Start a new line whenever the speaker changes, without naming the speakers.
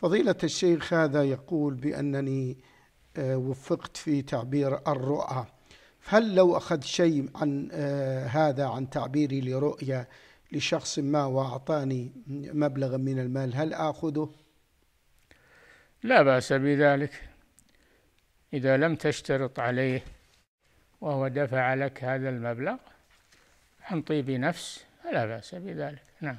فضيلة الشيخ هذا يقول بأنني آه، وفقت في تعبير الرؤى فهل لو أخذ شيء عن آه، هذا عن تعبيري لرؤية لشخص ما وأعطاني مبلغا من المال هل آخذه؟
لا بأس بذلك إذا لم تشترط عليه وهو دفع لك هذا المبلغ عن طيب نفس
فلا بأس بذلك
نعم